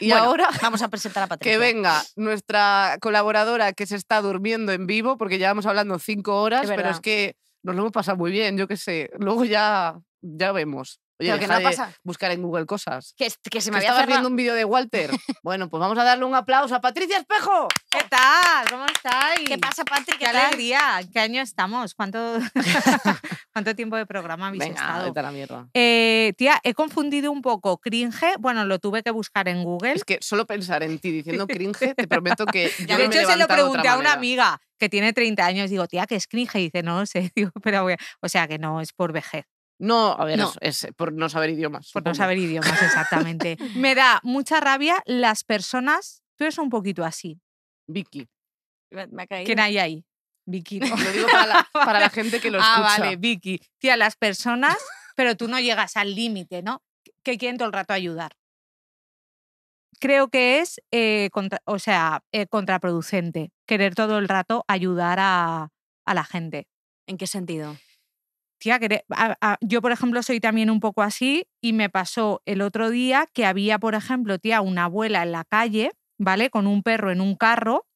Y ahora vamos a presentar a Patricia. Que venga nuestra colaboradora que se está durmiendo en vivo, porque llevamos hablando cinco horas, pero es que nos lo hemos pasado muy bien, yo qué sé. Luego ya, ya vemos. Oye, Pero buscar en Google cosas. Que, se me había estabas viendo un vídeo de Walter. bueno, pues vamos a darle un aplauso a Patricia Espejo. ¿Qué tal? ¿Cómo estáis? ¿Qué pasa, Patricia? ¿Qué, alegría. ¿Qué año estamos? ¿Cuánto, ¿Cuánto tiempo de programa habéis Venga, estado? Vete la mierda. Eh, tía, he confundido un poco cringe. Bueno, lo tuve que buscar en Google. Es que solo pensar en ti diciendo cringe, te prometo que. Yo de hecho, se lo pregunté a una amiga que tiene 30 años. Digo, tía, ¿qué es cringe? Y dice, no lo sé. pero O sea, que no es por vejez. No, a ver, Es, por no saber idiomas. Por no saber idiomas, exactamente. Me da mucha rabia las personas. Tú eres un poquito así. Vicky. ¿Quién hay ahí? Vicky. lo digo para la, gente que lo escucha. Ah, vale, Vicky. Tía, las personas, pero tú no llegas al límite, ¿no? Que quieren todo el rato ayudar. Creo que es, eh, o sea, eh, contraproducente querer todo el rato ayudar a, a la gente. ¿En qué sentido? tía, yo por ejemplo soy también un poco así y me pasó el otro día que había, por ejemplo, tía, una abuela en la calle, ¿vale? Con un perro en un carro.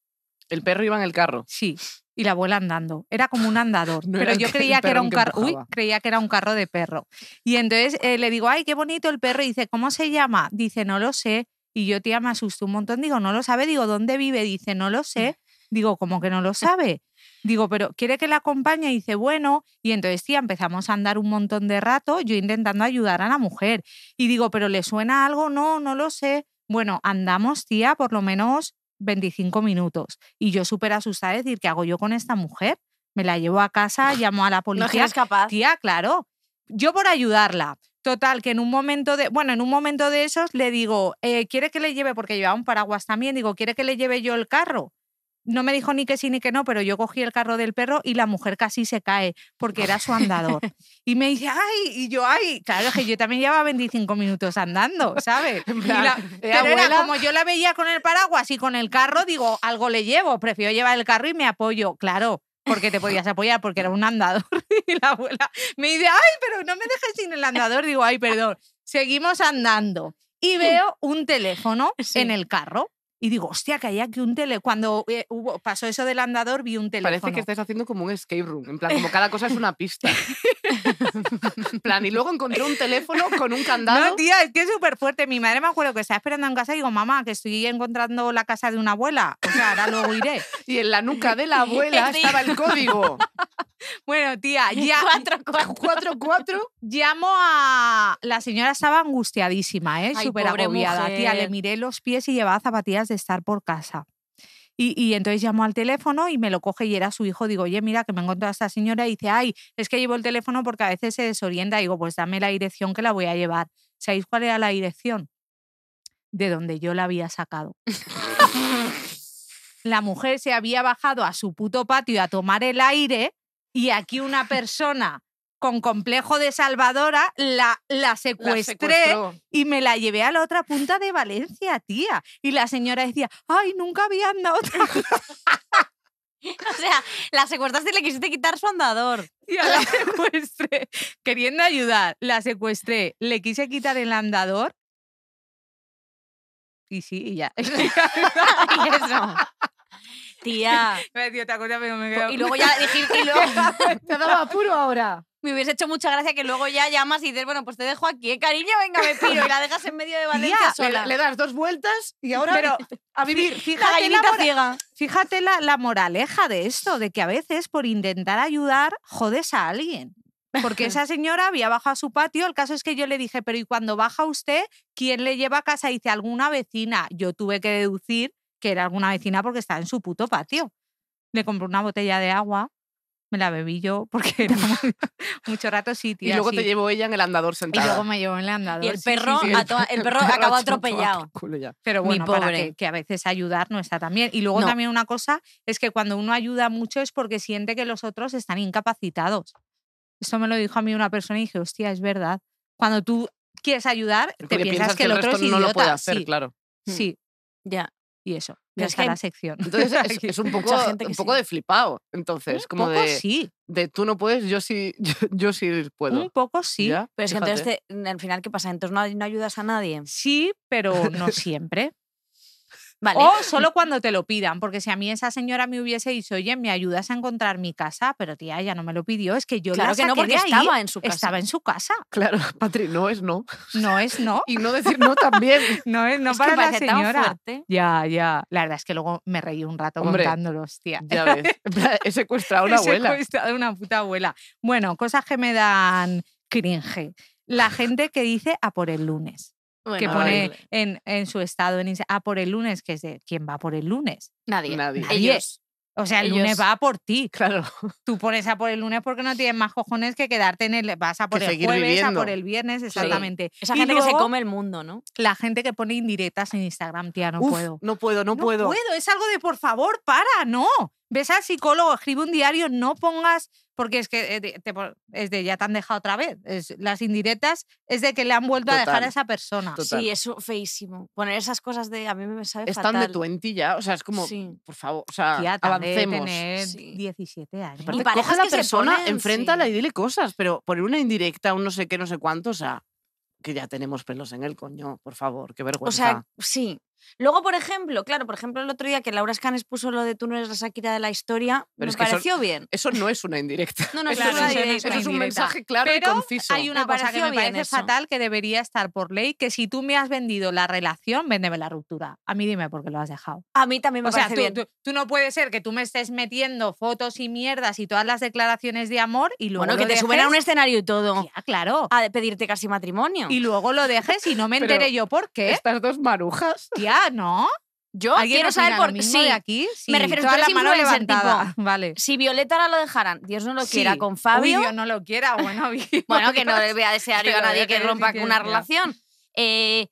¿El perro iba en el carro? Sí. Y la abuela andando. Era como un andador. pero yo creía que era un carro. creía que era un carro de perro. Y entonces eh, le digo, ay, qué bonito el perro. Y dice, ¿cómo se llama? Dice, no lo sé. Y yo, tía, me asustó un montón. Digo, no lo sabe. Digo, ¿dónde vive? Dice, no lo sé. Digo, ¿cómo que no lo sabe? Digo, pero quiere que la acompañe y dice, bueno, y entonces tía, empezamos a andar un montón de rato yo intentando ayudar a la mujer. Y digo, pero ¿le suena algo? No, no lo sé. Bueno, andamos, tía, por lo menos 25 minutos. Y yo súper asustada decir, ¿qué hago yo con esta mujer? Me la llevo a casa, llamo a la policía. capaz. Tía, claro. Yo por ayudarla. Total, que en un momento de, bueno, en un momento de esos le digo, eh, ¿quiere que le lleve? Porque llevaba un paraguas también, digo, ¿quiere que le lleve yo el carro? no me dijo ni que sí ni que no, pero yo cogí el carro del perro y la mujer casi se cae porque era su andador. Y me dice, ay, y yo, ay, claro que yo también llevaba 25 minutos andando, ¿sabes? Eh, pero era como yo la veía con el paraguas y con el carro, digo, algo le llevo, prefiero llevar el carro y me apoyo, claro. Porque te podías apoyar, porque era un andador. Y la abuela me dice, ay, pero no me dejes sin el andador. Digo, ay, perdón. Seguimos andando. Y veo un teléfono en el carro y digo, hostia, que hay aquí un tele. Cuando eh, pasó eso del andador, vi un teléfono. Parece que estás haciendo como un escape room, en plan, como cada cosa es una pista. En plan, y luego encontré un teléfono con un candado. No, tía, es que es súper fuerte. Mi madre me acuerdo que estaba esperando en casa y digo, mamá, que estoy encontrando la casa de una abuela. O sea, ahora luego iré. y en la nuca de la abuela estaba el código. Bueno, tía, ya. cuatro, cuatro. cuatro, Llamo a. La señora estaba angustiadísima, ¿eh? Súper agobiada. Tía, le miré los pies y llevaba zapatillas de estar por casa. Y, y, entonces llamó al teléfono y me lo coge y era su hijo. Digo, oye, mira, que me he encontrado a esta señora. Y dice, ay, es que llevo el teléfono porque a veces se desorienta. Digo, pues dame la dirección que la voy a llevar. ¿Sabéis cuál era la dirección? De donde yo la había sacado. la mujer se había bajado a su puto patio a tomar el aire y aquí una persona con complejo de salvadora, la, la secuestré y me la llevé a la otra punta de Valencia, tía. Y la señora decía, ay, nunca había andado O sea, la secuestraste y le quisiste quitar su andador. y la secuestré. Queriendo ayudar, la secuestré, le quise quitar el andador. Y sí, y ya. eso. Tía. Y luego ya Te daba apuro ahora. Me hubiese hecho mucha gracia que luego ya llamas y dices, bueno, pues te dejo aquí, eh, cariño, venga, me piro. Y la dejas en medio de Valencia sola. Le, das dos vueltas y ahora pero, a vivir. Fíjate la, moraleja de esto, de que a veces por intentar ayudar jodes a alguien. Porque esa señora había bajado a su patio. El caso es que yo le dije, pero ¿y cuando baja usted, quién le lleva a casa? dice, alguna vecina. Yo tuve que deducir que era alguna vecina porque estaba en su puto patio. Le compré una botella de agua, me la bebí yo porque era mucho rato sí, Y luego te llevó ella en el andador sentada. Y luego me llevó en el andador. Y el perro, el, perro acabó atropellado. Pero bueno, pobre. Para que, a veces ayudar no está tan bien. Y luego también una cosa es que cuando uno ayuda mucho es porque siente que los otros están incapacitados. Eso me lo dijo a mí una persona y dije, hostia, es verdad. Cuando tú quieres ayudar, te piensas, que el, otro no lo puede hacer, claro. Hmm. Sí. Ya y eso. Ya está la sección. Entonces es, un poco, un poco de flipado. Entonces, como de, sí. de tú no puedes, yo sí, yo, sí puedo. Un poco sí. Pero es que entonces, al final, ¿qué pasa? Entonces no ayudas a nadie. Sí, pero no siempre. O solo cuando te lo pidan, porque si a mí esa señora me hubiese dicho, oye, ¿me ayudas a encontrar mi casa? Pero tía, ella no me lo pidió, es que yo claro que no, porque estaba en su casa. Estaba en su casa. Claro, Patri, no es no. No es no. y no decir no también. no es no para la señora. Ya, ya. La verdad es que luego me reí un rato Hombre, los tía. Ya ves. He secuestrado a una abuela. He secuestrado a una puta abuela. Bueno, cosas que me dan cringe. La gente que dice a por el lunes que pone en, su estado en ah, por el lunes, que es de quién va por el lunes. Nadie. Nadie. Ellos. O sea, el lunes va por ti. Claro. Tú pones a por el lunes porque no tienes más cojones que quedarte en el. Vas a por el jueves, a por el viernes, exactamente. Esa gente que se come el mundo, ¿no? La gente que pone indirectas en Instagram, tía, no puedo. No puedo, no puedo. No puedo, es algo de por favor, para, no ves al psicólogo, escribe un diario, no pongas, porque es que eh, te, ya te han dejado otra vez, las indirectas es de que le han vuelto a dejar a esa persona. Sí, eso feísimo. Poner esas cosas de a mí me sabe Están de 20 ya, o sea, es como, sí. por favor, o sea, avancemos. Tener 17 años. Y coge a la persona, enfrenta enfréntala y dile cosas, pero poner una indirecta, un no sé qué, no sé cuánto, o sea, que ya tenemos pelos en el coño, por favor, qué vergüenza. O sea, sí, Luego, por ejemplo, claro, por ejemplo, el otro día que Laura Scanes puso lo de tú no eres la Shakira de la historia, Pero me pareció bien. Eso no es una indirecta. No, no, es, una eso es un mensaje claro y conciso. Hay una cosa que me parece fatal que debería estar por ley, que si tú me has vendido la relación, véndeme la ruptura. A mí dime por qué lo has dejado. A mí también me o parece sea, tú, Tú, no puedes ser que tú me estés metiendo fotos y mierdas y todas las declaraciones de amor y luego Bueno, que te dejes... a un escenario y todo. claro. A pedirte casi matrimonio. Y luego lo dejes y no me enteré yo por qué. Estas dos marujas. ¿no? Yo quiero saber por qué. aquí? me refiero a la mano levantada. vale. Si Violeta ahora lo dejaran, Dios no lo quiera, con Fabio. Dios no lo quiera, bueno, Bueno, que no le voy a desear yo a nadie que rompa una relación. Eh,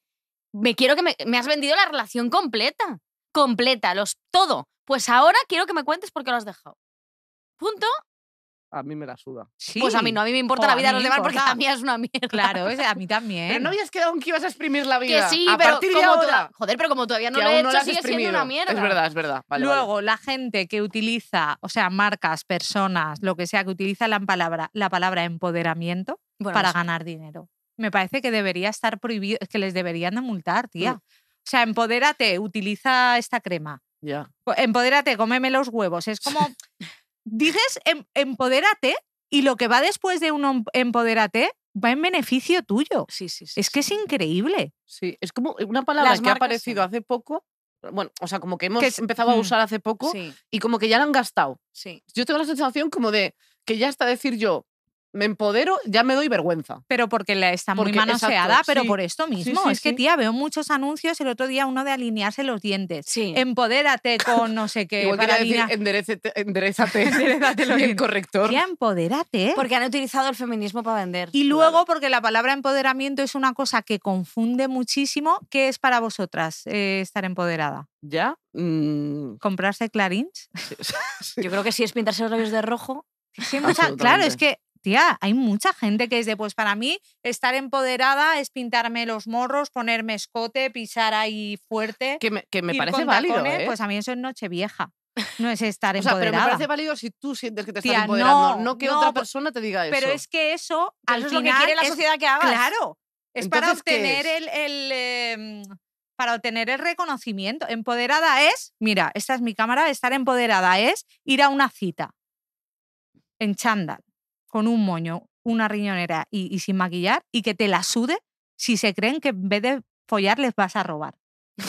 me quiero que me, me, has vendido la relación completa. Completa, los todo. Pues ahora quiero que me cuentes por qué lo has dejado. Punto a mí me la suda. Pues a mí no, a mí me importa la vida de los demás porque la mía es una mierda. Claro, a mí también. Pero no habías quedado en que ibas a exprimir la vida. sí, a pero partir de como ahora. Joder, pero como todavía no lo he hecho, sigue exprimido. siendo una mierda. Es verdad, es verdad. Luego, la gente que utiliza, o sea, marcas, personas, lo que sea, que utiliza la palabra, la palabra empoderamiento para ganar dinero. Me parece que debería estar prohibido, que les deberían de multar, mm. tía. O sea, empodérate, utiliza esta crema. Ya. Pues empodérate, cómeme los huevos. Es como. dices em, empodérate y lo que va después de un empodérate va en beneficio tuyo. Sí, sí, sí. Es que es increíble. Sí, es como eh, una palabra que ha aparecido hace poco. Bueno, o sea, como que hemos empezado a mm, usar hace poco y como que ya la han gastado. Sí. Yo tengo la sensación como de que ya hasta decir yo, me empodero, ya me doy vergüenza. Pero porque la está muy manoseada, pero por esto mismo. es que, tía, veo muchos anuncios, el otro día uno de alinearse los dientes. Sí. Empodérate con no sé qué. Igual para decir, enderezate, enderezate. lo bien corrector. Tía, empodérate. Porque han utilizado el feminismo para vender. Y luego, porque la palabra empoderamiento es una cosa que confunde muchísimo. ¿Qué es para vosotras eh, estar empoderada? ¿Ya? Mm. ¿Comprarse clarins? Yo creo que sí es pintarse los labios de rojo. Sí, claro, es que tía, hay mucha gente que es de, pues para mí estar empoderada es pintarme los morros, ponerme escote, pisar ahí fuerte. Que me, parece válido. ¿eh? Pues a mí eso es noche vieja, No es estar o sea, Pero me parece válido si tú sientes que te estás empoderando, no, que otra persona te diga eso. Pero es que eso, al es final, la sociedad que haga. Claro. Es para obtener el, em, para obtener el reconocimiento. Empoderada es, mira, esta es mi cámara, estar empoderada es ir a una cita en chándal con un moño, una riñonera y, sin maquillar y que te la sude si se creen que en vez de follar les vas a robar. Mm,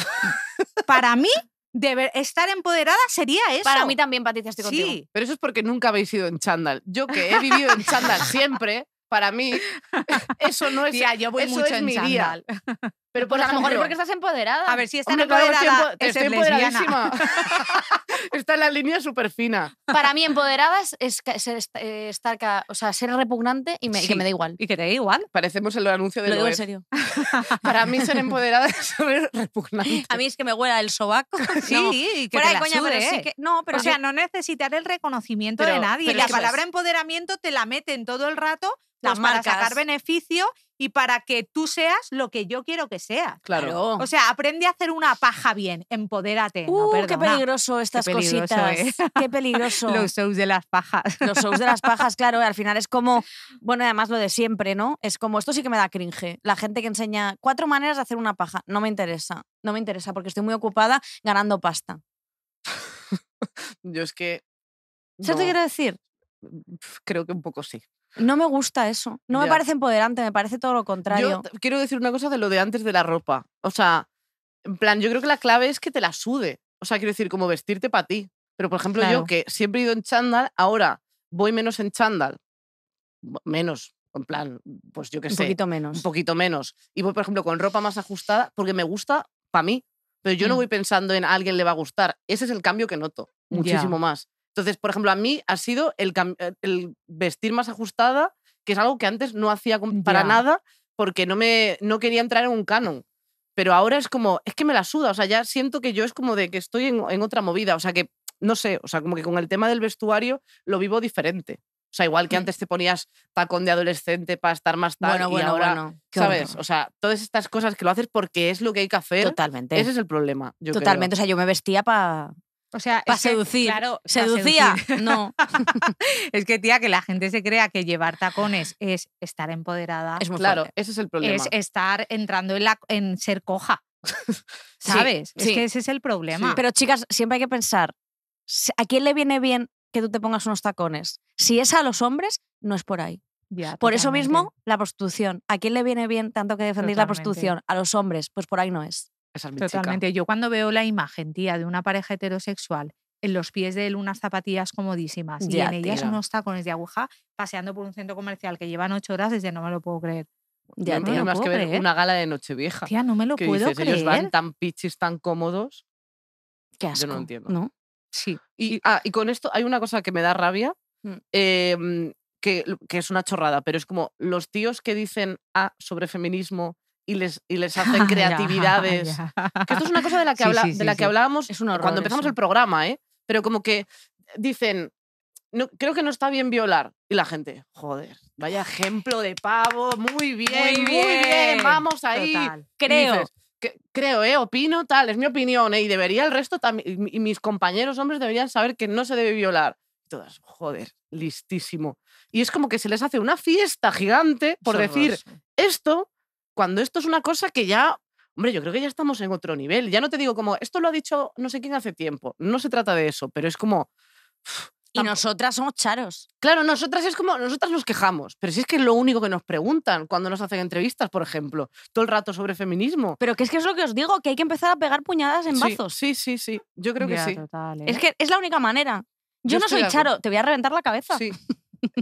para mí, de estar empoderada sería eso. Para mí también, Patricia, estoy contigo. Sí. Pero eso es porque nunca habéis ido en chándal. Yo que he vivido en chándal siempre, para mí, eso no es, ya. yo voy mucho en chándal. Pero por a lo mejor es porque estás empoderada. A ver si estás empoderada. Es estoy empoderadísima. está en la línea súper fina. Para mí, empoderada es, eh, o sea, ser repugnante y, que me da igual. Y que te da igual. Parecemos el anuncio de Lo digo en serio. Para mí, ser empoderada es ser repugnante. A mí es que me huela el sobaco. sí, no, que te la coña, ¿eh? No, pero o sea, no necesitar el reconocimiento de nadie. La palabra empoderamiento te la meten todo el rato las pues, para sacar beneficio y para que tú seas lo que yo quiero que seas. Claro. O sea, aprende a hacer una paja bien, empodérate. Uh, qué peligroso estas cositas. ¿eh? Qué peligroso. Los shows de las pajas. Los shows de las pajas, claro, al final es como, bueno, además lo de siempre, ¿no? Es como, esto sí que me da cringe. La gente que enseña cuatro maneras de hacer una paja, no me interesa, no me interesa porque estoy muy ocupada ganando pasta. yo es que... ¿Sabes te qué quiero decir? Mm, creo que un poco sí. No me gusta eso. No me parece empoderante, me parece todo lo contrario. quiero decir una cosa de lo de antes de la ropa. O sea, en plan, yo creo que la clave es que te la sude. O sea, quiero decir, como vestirte para ti. Pero, por ejemplo, yo que siempre he ido en chándal, ahora voy menos en chándal. Menos, en plan, pues yo qué sé. Un poquito menos. Un poquito menos. Y voy, por ejemplo, con ropa más ajustada porque me gusta para mí. Pero yo no mm. voy pensando en a alguien le va a gustar. Ese es el cambio que noto muchísimo más. Entonces, por ejemplo, a mí ha sido eh, el, vestir más ajustada, que es algo que antes no hacía para nada porque no, me, no quería entrar en un canon. Pero ahora es como, es que me la suda, o sea, ya siento que yo es como de que estoy en, otra movida, o sea, que no sé, o sea, como que con el tema del vestuario lo vivo diferente. O sea, igual que mm. antes te ponías tacón de adolescente para estar más tarde bueno, bueno, y ahora, bueno. ¿sabes? O sea, todas estas cosas que lo haces porque es lo que hay que hacer. Totalmente. Ese es el problema. Yo Totalmente. O sea, yo me vestía para o sea, para seducir. claro, ¿Seducía? No. es que, tía, que la gente se crea que llevar tacones es estar empoderada. Es muy claro, Eso es el problema. Es estar entrando en, ser coja. ¿Sabes? es que ese es el problema. Pero, chicas, siempre hay que pensar: ¿a quién le viene bien que tú te pongas unos tacones? Si es a los hombres, no es por ahí. por eso mismo, la prostitución. ¿A quién le viene bien tanto que defender la prostitución? A los hombres, pues por ahí no es. Exactamente. Yo cuando veo la imagen, tía, de una pareja heterosexual en los pies de él unas zapatillas comodísimas y en ellas unos tacones de aguja paseando por un centro comercial que llevan ocho horas, desde no me lo puedo creer. Ya, no más que ver una gala de Nochevieja. Tía, no me lo puedo creer. Ellos van tan pichis, tan cómodos. Qué asco. Yo no entiendo. Sí. Ah, y, con esto hay una cosa que me da rabia, mm. em, que, es una chorrada, pero es como los tíos que dicen A ah, sobre feminismo y les, y hacen ah, creatividades. esto es una cosa de la que, hablábamos cuando empezamos el programa, ¿eh? Pero como que dicen, no, creo que no está bien violar. Y la gente, joder, vaya ejemplo de pavo, muy bien, muy bien, vamos ahí. Creo. creo, ¿eh? Opino tal, es mi opinión, ¿eh? Y debería el resto también, y mis compañeros hombres deberían saber que no se debe violar. Todas, joder, listísimo. Y es como que se les hace una fiesta gigante por decir, esto cuando esto es una cosa que ya, hombre, yo creo que ya estamos en otro nivel. Ya no te digo como, esto lo ha dicho no sé quién hace tiempo, no se trata de eso, pero es como... y nosotras somos charos. Claro, nosotras es como, nosotras nos quejamos, pero si es que es lo único que nos preguntan cuando nos hacen entrevistas, por ejemplo, todo el rato sobre feminismo. Pero que es que es lo que os digo, que hay que empezar a pegar puñadas en bazos. Sí, sí, sí, yo creo que sí. Es ¿eh? que es la única manera. yo no soy charo, te voy a reventar la cabeza. Sí,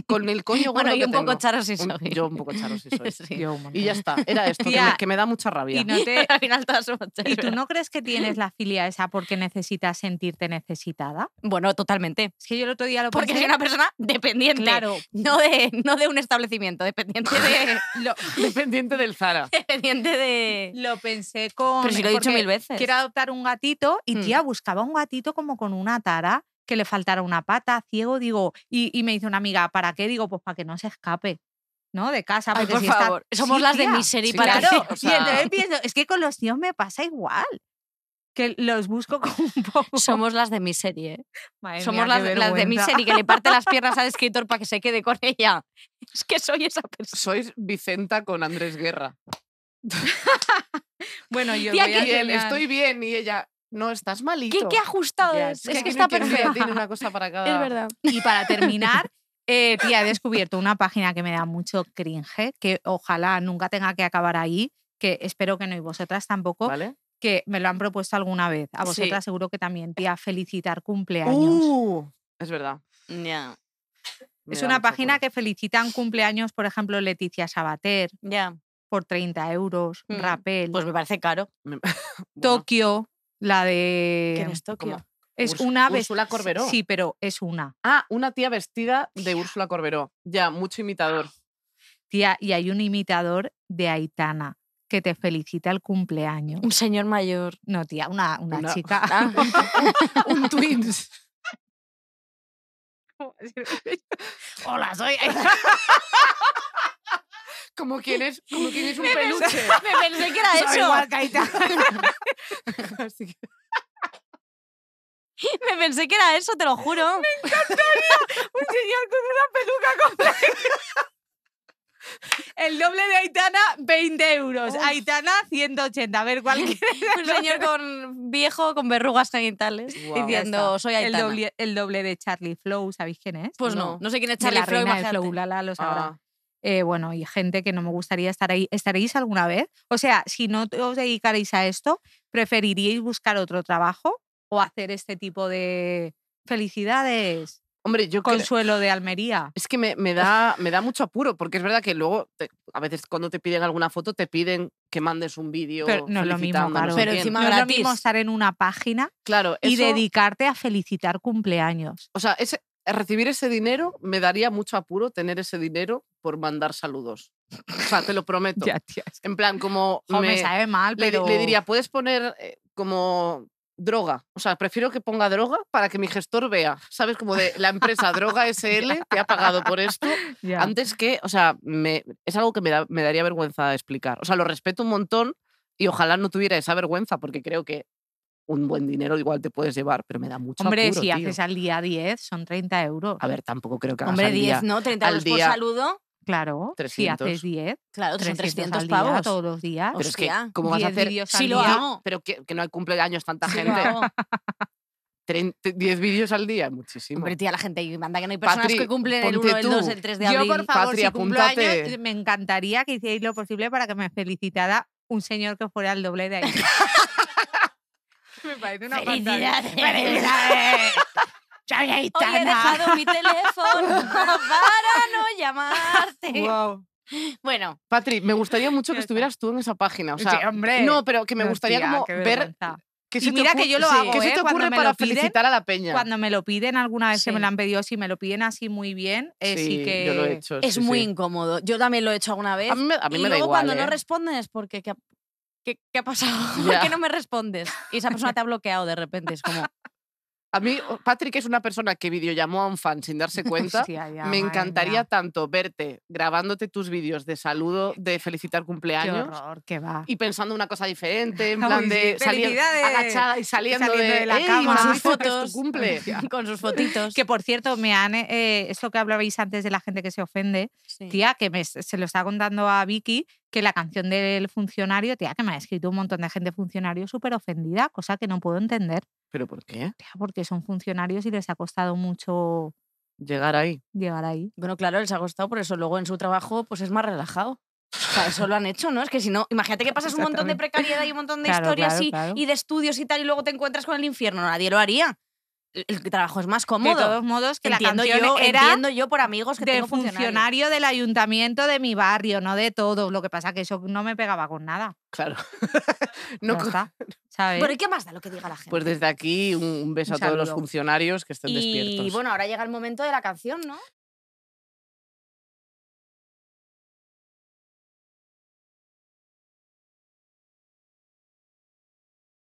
con el coño bueno, yo un poco charos si yo un poco charos y soy. y ya está, era esto, que, me, da mucha rabia. Y, no te... al final todas ¿Y tú no crees que tienes la filia esa porque necesitas sentirte necesitada? Bueno, totalmente. Es que yo el otro día lo Porque soy una persona dependiente. Claro. No de, no de un establecimiento, dependiente de... Dependiente del Zara. Dependiente de... Lo pensé con... Pero lo he dicho mil veces. Quiero adoptar un gatito y, tía, hmm. buscaba un gatito como con una tara que le faltara una pata, ciego, digo, y, me dice una amiga, ¿para qué? Digo, pues para que no se escape. ¿no? De casa. por favor. Somos las de miseria sí, para claro. pienso, es que con los tíos me pasa igual. Que los busco como un poco. Somos las de miseria. ¿eh? Somos las, las, de miseria que le parte las piernas al escritor para que se quede con ella. Es que soy esa persona. Sois Vicenta con Andrés Guerra. bueno, yo Estoy bien y ella. No, estás malito. ¿Qué, ajustado es? Es, que, está perfecto. Tiene una cosa para cada... Es verdad. Y para terminar, eh, tía, he descubierto una página que me da mucho cringe, que ojalá nunca tenga que acabar ahí, que espero que no y vosotras tampoco. ¿Vale? Que me lo han propuesto alguna vez. A vosotras seguro que también, tía, felicitar cumpleaños. Uh, es verdad. Es una página que felicitan cumpleaños, por ejemplo, Leticia Sabater. Ya. por 30 euros, mm. Rapel... Pues me parece caro. Tokio, la de. es Tokio? Es una Úrsula Corberó. Sí, pero es una. Ah, una tía vestida de Úrsula Corberó. Ya, mucho imitador. Tía, y hay un imitador de Aitana que te felicita el cumpleaños. Un señor mayor. No, tía, una, chica. Ah. un twins. Hola, soy como quien es, como es un peluche. me pensé que era eso. Me pensé que era eso, te lo juro. Me encantaría un señor con una peluca completa. El doble de Aitana, 20 euros. Aitana, 180. A ver, ¿cuál Un señor con viejo con verrugas genitales diciendo, soy Aitana. El doble, de Charlie Flow, ¿sabéis quién es? Pues no, no, sé quién es Charlie Flow, Flow, la, la lo sabrá. Ah. Eh, bueno, y gente que no me gustaría estar ahí. ¿Estaréis alguna vez? O sea, si no os dedicaréis a esto, ¿preferiríais buscar otro trabajo o hacer este tipo de felicidades? Hombre, yo Consuelo de Almería. Es que me, da, me da mucho apuro, porque es verdad que luego, a veces cuando te piden alguna foto, te piden que mandes un vídeo. Pero no es lo mismo, no lo mismo estar en una página y dedicarte a felicitar cumpleaños. O sea, es, recibir ese dinero me daría mucho apuro tener ese dinero por mandar saludos. O sea, te lo prometo. ya, En plan, como... me, sabe mal, pero... Le, diría, puedes poner eh, como droga. O sea, prefiero que ponga droga para que mi gestor vea, ¿sabes? Como de la empresa Droga SL te ha pagado por esto. Antes que, o sea, es algo que me, me daría vergüenza explicar. O sea, lo respeto un montón y ojalá no tuviera esa vergüenza porque creo que un buen dinero igual te puedes llevar, pero me da mucho Hombre, si haces al día 10, son 30 euros. A ver, tampoco creo que hagas Hombre, al 10, día, ¿no? 30 euros día, saludo. Claro, 300. si haces 10, claro, 300, 300 pavos todos los días. Pero es que, ¿cómo vas a hacer? Si lo hago. Pero que, que no hay cumpleaños tanta gente. 10 vídeos al día, muchísimo. Hombre, tía, la gente manda que no hay personas que cumplen el 1, el 2, el 3 de abril. Yo, por favor, Patri, si cumplo años, me encantaría que hicierais lo posible para que me felicitara un señor que fuera el doble de ahí. ¡Felicidades! ¡Felicidades! he dejado mi teléfono para no llamarte. Bueno. Patri, me gustaría mucho que estuvieras tú en esa página. hombre. No, pero que me gustaría como ver ¿Qué mira que yo lo hago. se ¿eh? te ocurre para felicitar a la peña? Cuando me lo piden, alguna vez se me lo han pedido, si me lo piden así muy bien, eh, sí, que. lo he hecho, es muy incómodo. Yo también lo he hecho alguna vez. A mí, y luego cuando no ¿eh? responden es porque. ¿qué, ha pasado? ¿Por qué no me respondes? Y esa persona te ha bloqueado de repente. Es como, a mí, Patrick es una persona que videollamó a un fan sin darse cuenta. me encantaría tanto verte grabándote tus vídeos de saludo, de felicitar cumpleaños. va. Y pensando una cosa diferente, en plan de agachada y saliendo, de, la cama. Con sus fotos. fotitos. Que por cierto, me han. Eh, eso que hablabais antes de la gente que se ofende, tía, que me, se lo está contando a Vicky, que la canción del funcionario, tía, que me ha escrito un montón de gente funcionario súper ofendida, cosa que no puedo entender. ¿Pero por qué? Porque son funcionarios y les ha costado mucho llegar ahí. Llegar ahí. Bueno, claro, les ha costado, por eso luego en su trabajo pues es más relajado. O eso lo han hecho, ¿no? Es que si no, imagínate que pasas un montón de precariedad y un montón de historias y, de estudios y tal, y luego te encuentras con el infierno. Nadie lo haría el trabajo es más cómodo. De todos modos, que la canción yo, era yo por amigos que de funcionario del ayuntamiento de mi barrio, no de todo. Lo que pasa que eso no me pegaba con nada. Claro. no ¿sabes? Pero ¿y qué más da lo que diga la pues gente? Pues desde aquí un, beso a todos los funcionarios que estén despiertos. Y bueno, ahora llega el momento de la canción, ¿no?